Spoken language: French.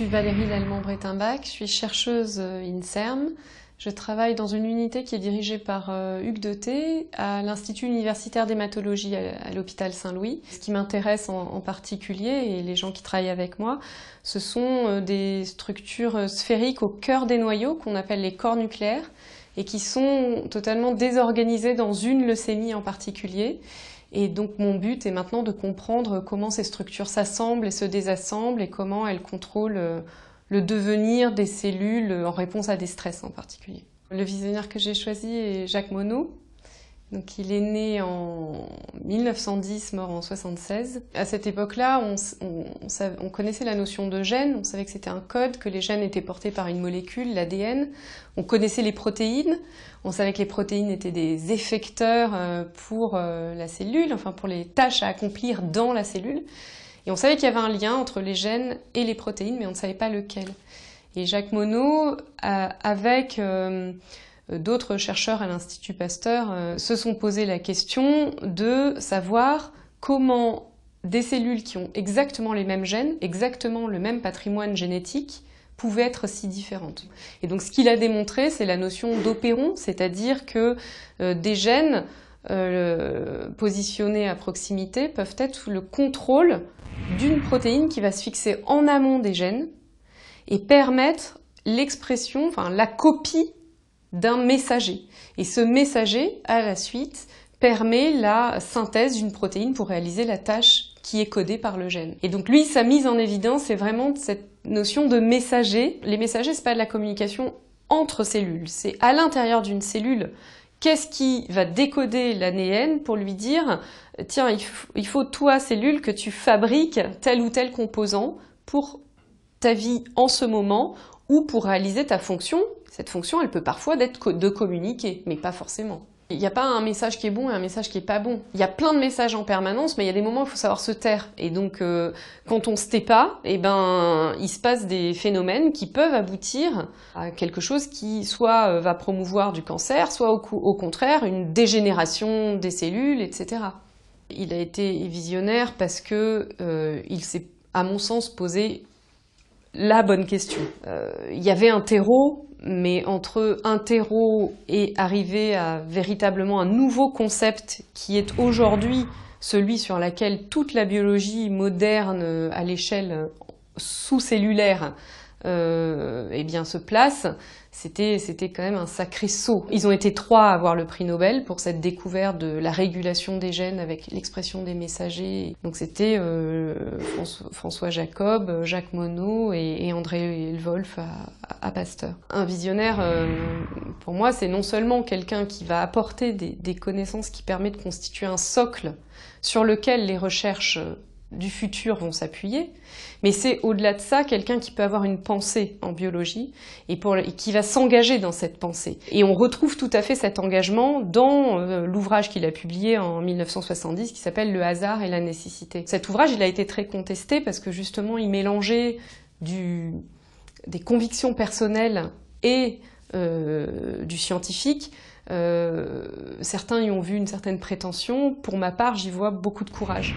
Je suis Valérie Lallemand-Bretinbach, je suis chercheuse euh, INSERM. Je travaille dans une unité qui est dirigée par euh, Hugues Doté à l'Institut universitaire d'hématologie à l'hôpital Saint-Louis. Ce qui m'intéresse en particulier, et les gens qui travaillent avec moi, ce sont euh, des structures sphériques au cœur des noyaux qu'on appelle les corps nucléaires et qui sont totalement désorganisées dans une leucémie en particulier. Et donc mon but est maintenant de comprendre comment ces structures s'assemblent et se désassemblent et comment elles contrôlent euh, le devenir des cellules en réponse à des stress en particulier. Le visionnaire que j'ai choisi est Jacques Monod. Donc il est né en 1910, mort en 1976. À cette époque-là, on, on connaissait la notion de gène, on savait que c'était un code, que les gènes étaient portés par une molécule, l'ADN. On connaissait les protéines, on savait que les protéines étaient des effecteurs euh, pour euh, la cellule, enfin pour les tâches à accomplir dans la cellule. Et on savait qu'il y avait un lien entre les gènes et les protéines, mais on ne savait pas lequel. Et Jacques Monod, avec euh, d'autres chercheurs à l'Institut Pasteur, se sont posé la question de savoir comment des cellules qui ont exactement les mêmes gènes, exactement le même patrimoine génétique, pouvaient être si différentes. Et donc ce qu'il a démontré, c'est la notion d'opéron, c'est-à-dire que euh, des gènes euh, positionnés à proximité peuvent être le contrôle d'une protéine qui va se fixer en amont des gènes et permettre l'expression, enfin la copie d'un messager. Et ce messager, à la suite, permet la synthèse d'une protéine pour réaliser la tâche qui est codé par le gène. Et donc lui, sa mise en évidence, c'est vraiment cette notion de messager. Les messagers, n'est pas de la communication entre cellules, c'est à l'intérieur d'une cellule. Qu'est-ce qui va décoder l'ADN pour lui dire tiens, il faut toi cellule que tu fabriques tel ou tel composant pour ta vie en ce moment ou pour réaliser ta fonction. Cette fonction, elle peut parfois être de communiquer, mais pas forcément. Il n'y a pas un message qui est bon et un message qui est pas bon. Il y a plein de messages en permanence, mais il y a des moments où il faut savoir se taire. Et donc, euh, quand on se tait pas, eh ben, il se passe des phénomènes qui peuvent aboutir à quelque chose qui soit euh, va promouvoir du cancer, soit au, contraire une dégénération des cellules, etc. Il a été visionnaire parce que euh, il s'est, à mon sens, posé la bonne question. il y avait un terreau mais entre interro et arriver à véritablement un nouveau concept qui est aujourd'hui celui sur lequel toute la biologie moderne euh, à l'échelle euh, sous-cellulaire euh, eh bien, se place, c'était quand même un sacré saut. Ils ont été trois à avoir le prix Nobel pour cette découverte de la régulation des gènes avec l'expression des messagers. Donc c'était François Jacob, Jacques Monod et, André Wolff à, Pasteur. Un visionnaire, euh, pour moi, c'est non seulement quelqu'un qui va apporter des, connaissances qui permettent de constituer un socle sur lequel les recherches euh, du futur vont s'appuyer, mais c'est au-delà de ça quelqu'un qui peut avoir une pensée en biologie et, qui va s'engager dans cette pensée. Et on retrouve tout à fait cet engagement dans euh, l'ouvrage qu'il a publié en 1970 qui s'appelle Le hasard et la nécessité. Cet ouvrage, il a été très contesté parce que justement, il mélangeait du des convictions personnelles et euh, du scientifique, euh, certains y ont vu une certaine prétention. Pour ma part, j'y vois beaucoup de courage.